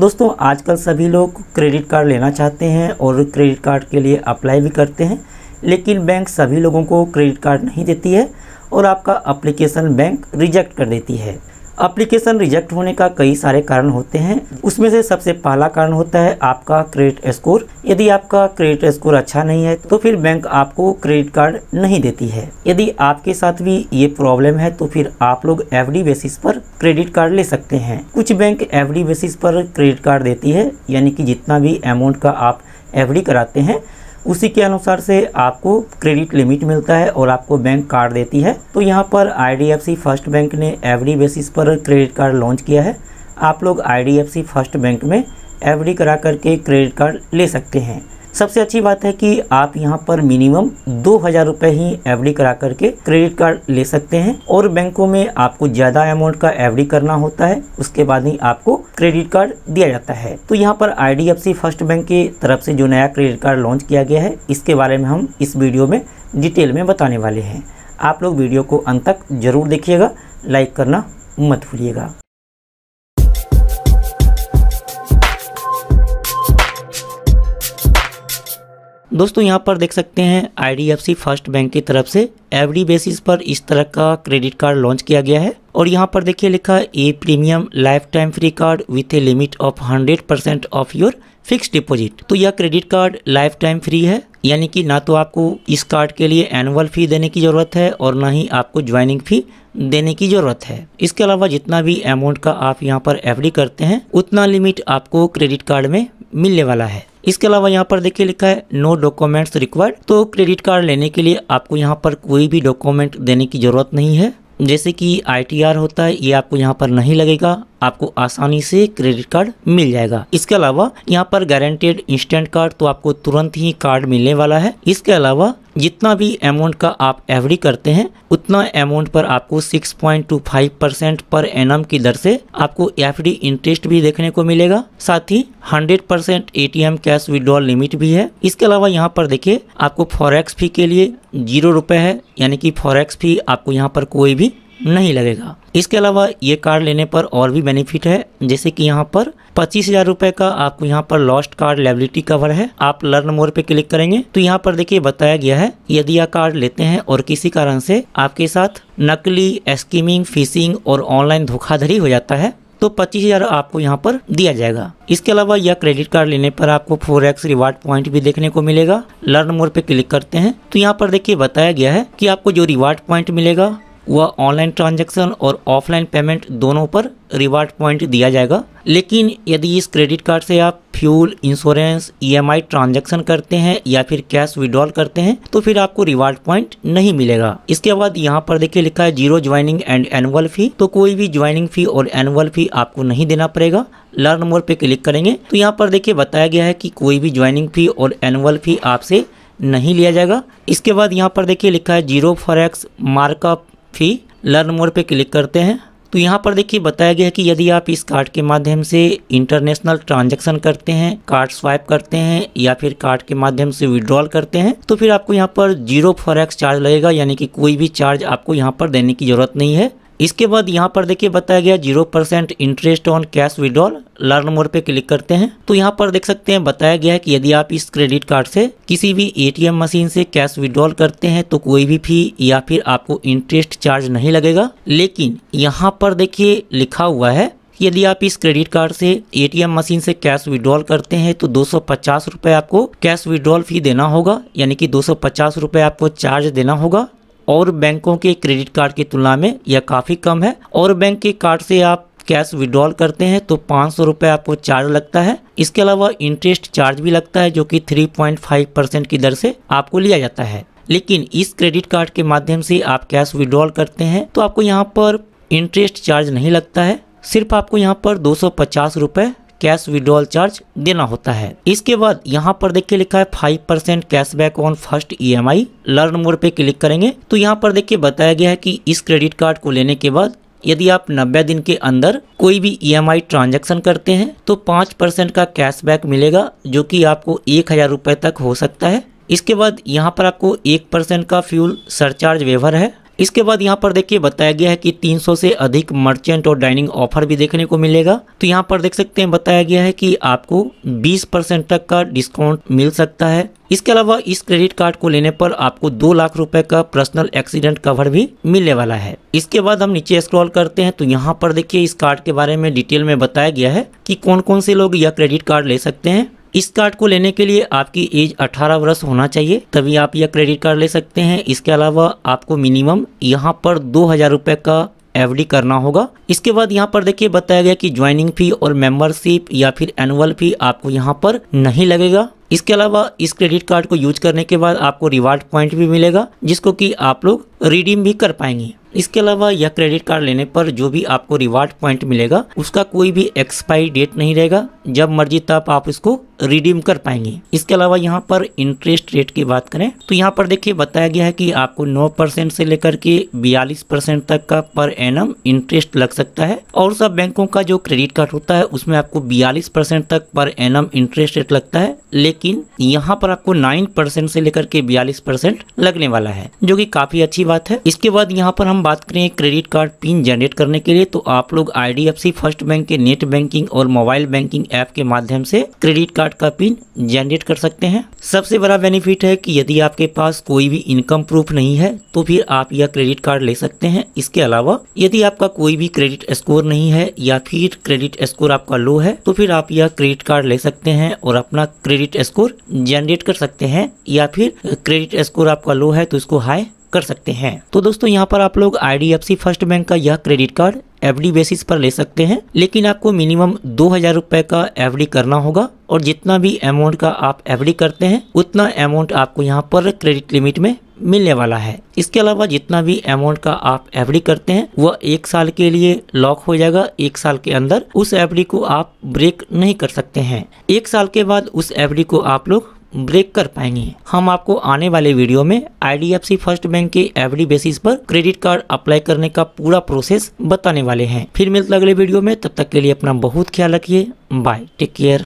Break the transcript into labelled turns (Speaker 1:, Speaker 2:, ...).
Speaker 1: दोस्तों आजकल सभी लोग क्रेडिट कार्ड लेना चाहते हैं और क्रेडिट कार्ड के लिए अप्लाई भी करते हैं लेकिन बैंक सभी लोगों को क्रेडिट कार्ड नहीं देती है और आपका अप्लीकेशन बैंक रिजेक्ट कर देती है अप्लीकेशन रिजेक्ट होने का कई सारे कारण होते हैं उसमें से सबसे पहला कारण होता है आपका क्रेडिट स्कोर यदि आपका क्रेडिट स्कोर अच्छा नहीं है तो फिर बैंक आपको क्रेडिट कार्ड नहीं देती है यदि आपके साथ भी ये प्रॉब्लम है तो फिर आप लोग एफ बेसिस पर क्रेडिट कार्ड ले सकते हैं कुछ बैंक एफ बेसिस पर क्रेडिट कार्ड देती है यानी कि जितना भी अमाउंट का आप एफ कराते हैं उसी के अनुसार से आपको क्रेडिट लिमिट मिलता है और आपको बैंक कार्ड देती है तो यहाँ पर आई फर्स्ट बैंक ने एवरी बेसिस पर क्रेडिट कार्ड लॉन्च किया है आप लोग आई फर्स्ट बैंक में एवरी करा करके क्रेडिट कार्ड ले सकते हैं सबसे अच्छी बात है कि आप यहाँ पर मिनिमम दो हज़ार रुपये ही एफ करा करके क्रेडिट कार्ड ले सकते हैं और बैंकों में आपको ज़्यादा अमाउंट का एफ करना होता है उसके बाद ही आपको क्रेडिट कार्ड दिया जाता है तो यहाँ पर आई फर्स्ट बैंक की तरफ से जो नया क्रेडिट कार्ड लॉन्च किया गया है इसके बारे में हम इस वीडियो में डिटेल में बताने वाले हैं आप लोग वीडियो को अंत तक जरूर देखिएगा लाइक करना मत भूलिएगा दोस्तों यहाँ पर देख सकते हैं आईडीएफसी फर्स्ट बैंक की तरफ से एवरी बेसिस पर इस तरह का क्रेडिट कार्ड लॉन्च किया गया है और यहाँ पर देखिए लिखा है a premium lifetime free card with a limit of 100 percent of your fix deposit तो यह credit card lifetime free है यानी कि ना तो आपको इस कार्ड के लिए एनुअल फी देने की ज़रूरत है और ना ही आपको ज्वाइनिंग फी देने की ज़रूरत है इसके अलावा जितना भी अमाउंट का आप यहाँ पर एफ करते हैं उतना लिमिट आपको क्रेडिट कार्ड में मिलने वाला है इसके अलावा यहाँ पर देखिए लिखा है नो डॉक्यूमेंट्स रिक्वायर्ड तो क्रेडिट कार्ड लेने के लिए आपको यहाँ पर कोई भी डॉक्यूमेंट देने की ज़रूरत नहीं है जैसे कि आईटीआर होता है ये आपको यहाँ पर नहीं लगेगा आपको आसानी से क्रेडिट कार्ड मिल जाएगा इसके अलावा यहाँ पर गारंटेड इंस्टेंट कार्ड तो आपको तुरंत ही कार्ड मिलने वाला है इसके अलावा जितना भी अमाउंट का आप एवरी करते हैं उतना अमाउंट पर आपको 6.25 परसेंट पर एन की दर से आपको एफ इंटरेस्ट भी देखने को मिलेगा साथ ही 100 percent a cash withdrawal limit भी है इसके अलावा यहाँ पर देखिए आपको फॉरेक्स फी के लिए जीरो रुपए है यानी कि फॉरेक्स फी आपको यहाँ पर कोई भी नहीं लगेगा इसके अलावा ये कार्ड लेने पर और भी बेनिफिट है जैसे कि यहाँ पर पच्चीस हजार रुपए का आपको यहाँ पर लॉस्ट कार्ड लेबिलिटी कवर है आप लर्न मोर पे क्लिक करेंगे तो यहाँ पर देखिए बताया गया है यदि आप कार्ड लेते हैं और किसी कारण से आपके साथ नकली स्कीमिंग फिशिंग और ऑनलाइन धोखाधड़ी हो जाता है तो पच्चीस हजार आपको यहाँ पर दिया जाएगा इसके अलावा यह क्रेडिट कार्ड लेने पर आपको फोर एक्स रिवार्ड पॉइंट भी देखने को मिलेगा लर्न मोर पे क्लिक करते हैं तो यहाँ पर देखिए बताया गया है कि आपको जो रिवार्ड पॉइंट मिलेगा वह ऑनलाइन ट्रांजैक्शन और ऑफलाइन पेमेंट दोनों पर रिवार्ड पॉइंट दिया जाएगा लेकिन यदि इस क्रेडिट कार्ड से आप फ्यूल इंश्योरेंस ईएमआई ट्रांजैक्शन करते हैं या फिर कैश विड्रॉल करते हैं तो फिर आपको रिवार्ड पॉइंट नहीं मिलेगा इसके बाद यहाँ पर देखिए लिखा है zero joining and annual fee तो कोई भी ज्वाइनिंग फी और एनुअल फी आपको नहीं देना पड़ेगा लर्न मोर पे क्लिक करेंगे तो यहाँ पर देखिए बताया गया है कि कोई भी ज्वाइनिंग फी और एनुअल फी आपसे नहीं लिया जाएगा इसके बाद यहाँ पर देखिए लिखा है zero forex markup fee learn more पे क्लिक करते हैं तो यहाँ पर देखिए बताया गया है कि यदि आप इस कार्ड के माध्यम से इंटरनेशनल ट्रांजैक्शन करते हैं कार्ड स्वाइप करते हैं या फिर कार्ड के माध्यम से विड्रॉल करते हैं तो फिर आपको यहाँ पर जीरो फॉरेक्स चार्ज लगेगा यानी कि कोई भी चार्ज आपको यहाँ पर देने की जरूरत नहीं है इसके बाद यहाँ पर देखिए बताया गया zero percent interest on cash withdrawal learn more पे क्लिक करते हैं तो यहाँ पर देख सकते हैं बताया गया है कि यदि आप इस क्रेडिट कार्ड से किसी भी एटीएम मशीन से कैश विड्रॉल करते हैं तो कोई भी फी या फिर आपको इंटरेस्ट चार्ज नहीं लगेगा लेकिन यहाँ पर देखिए लिखा हुआ है यदि आप इस क्रेडिट कार्ड से एटीएम मशीन से कैश विड्रॉल करते हैं तो दो सौ आपको कैश विड्रॉल फी देना होगा यानी कि दो सौ आपको चार्ज देना होगा और बैंकों के क्रेडिट कार्ड की तुलना में यह काफ़ी कम है और बैंक के कार्ड से आप कैश विड्रॉल करते हैं तो पाँच सौ रुपये आपको चार्ज लगता है इसके अलावा इंटरेस्ट चार्ज भी लगता है जो कि थ्री पॉइंट फाइव परसेंट की दर से आपको लिया जाता है लेकिन इस क्रेडिट कार्ड के माध्यम से आप कैश विड्रॉल करते हैं तो आपको यहाँ पर इंटरेस्ट चार्ज नहीं लगता है सिर्फ आपको यहाँ पर दो सौ पचास रुपये कैश विड्रॉल चार्ज देना होता है इसके बाद यहाँ पर देखिए लिखा है five percent cashback on first EMI learn more पे क्लिक करेंगे तो यहाँ पर देखिए बताया गया है कि इस क्रेडिट कार्ड को लेने के बाद यदि आप 90 दिन के अंदर कोई भी ई e ट्रांजैक्शन करते हैं तो पाँच परसेंट का कैशबैक मिलेगा जो कि आपको एक हज़ार रुपये तक हो सकता है इसके बाद यहाँ पर आपको एक परसेंट का फ्यूल सरचार्ज वेवर है इसके बाद यहाँ पर देखिए बताया गया है कि 300 से अधिक मर्चेंट और डाइनिंग ऑफर भी देखने को मिलेगा तो यहाँ पर देख सकते हैं बताया गया है कि आपको 20 परसेंट तक का डिस्काउंट मिल सकता है इसके अलावा इस क्रेडिट कार्ड को लेने पर आपको दो लाख रुपए का पर्सनल एक्सीडेंट कवर भी मिलने वाला है इसके बाद हम नीचे स्क्रॉल करते हैं तो यहाँ पर देखिए इस कार्ड के बारे में डिटेल में बताया गया है कि कौन कौन से लोग यह क्रेडिट कार्ड ले सकते हैं इस कार्ड को लेने के लिए आपकी एज 18 वर्ष होना चाहिए तभी आप यह क्रेडिट कार्ड ले सकते हैं इसके अलावा आपको मिनिमम यहाँ पर दो हजार का एफडी करना होगा इसके बाद यहाँ पर देखिए बताया गया कि ज्वाइनिंग फी और मेंबरशिप या फिर एनुअल फी आपको यहाँ पर नहीं लगेगा इसके अलावा इस क्रेडिट कार्ड को यूज करने के बाद आपको रिवार्ड पॉइंट भी मिलेगा जिसको कि आप लोग रिडीम भी कर पाएंगे इसके अलावा यह क्रेडिट कार्ड लेने पर जो भी आपको रिवार्ड पॉइंट मिलेगा उसका कोई भी एक्सपायरी डेट नहीं रहेगा जब मर्जी तब आप इसको रिडीम कर पाएंगे इसके अलावा यहाँ पर इंटरेस्ट रेट की बात करें तो यहाँ पर देखिए बताया गया है कि आपको 9 परसेंट से लेकर के 42 परसेंट तक का पर एनम इंटरेस्ट लग सकता है और सब बैंकों का जो क्रेडिट कार्ड होता है उसमें आपको 42 परसेंट तक पर एनम इंटरेस्ट रेट लगता है लेकिन यहाँ पर आपको नाइन परसेंट से लेकर के बयालीस परसेंट लगने वाला है जो की काफी अच्छी बात है इसके बाद यहाँ पर हम बात करें क्रेडिट कार्ड पिन जनरेट करने के लिए तो आप लोग आई फर्स्ट बैंक के नेट बैंकिंग और मोबाइल बैंकिंग ऐप के माध्यम से क्रेडिट कार्ड कार्ड का पिन जनरेट कर सकते हैं सबसे बड़ा बेनिफिट है कि यदि आपके पास कोई भी इनकम प्रूफ नहीं है तो फिर आप यह क्रेडिट कार्ड ले सकते हैं इसके अलावा यदि आपका कोई भी क्रेडिट स्कोर नहीं है या फिर क्रेडिट स्कोर आपका लो है तो फिर आप यह क्रेडिट कार्ड ले सकते हैं और अपना क्रेडिट स्कोर जनरेट कर सकते हैं या फिर क्रेडिट स्कोर आपका लो है तो इसको हाई कर सकते हैं तो दोस्तों यहाँ पर आप लोग आई फर्स्ट बैंक का यह क्रेडिट कार्ड एफडी बेसिस पर ले सकते हैं लेकिन आपको मिनिमम दो हजार रुपए का एफडी करना होगा और जितना भी अमाउंट का आप एफडी करते हैं उतना अमाउंट आपको यहाँ पर क्रेडिट लिमिट में मिलने वाला है इसके अलावा जितना भी अमाउंट का आप एफडी करते हैं वह एक साल के लिए लॉक हो जाएगा एक साल के अंदर उस एफडी को आप ब्रेक नहीं कर सकते हैं एक साल के बाद उस एफडी को आप लोग ब्रेक कर पाएंगे हम आपको आने वाले वीडियो में आई फर्स्ट बैंक के एवरी बेसिस पर क्रेडिट कार्ड अप्लाई करने का पूरा प्रोसेस बताने वाले हैं फिर मिलते अगले वीडियो में तब तक के लिए अपना बहुत ख्याल रखिए बाय टेक केयर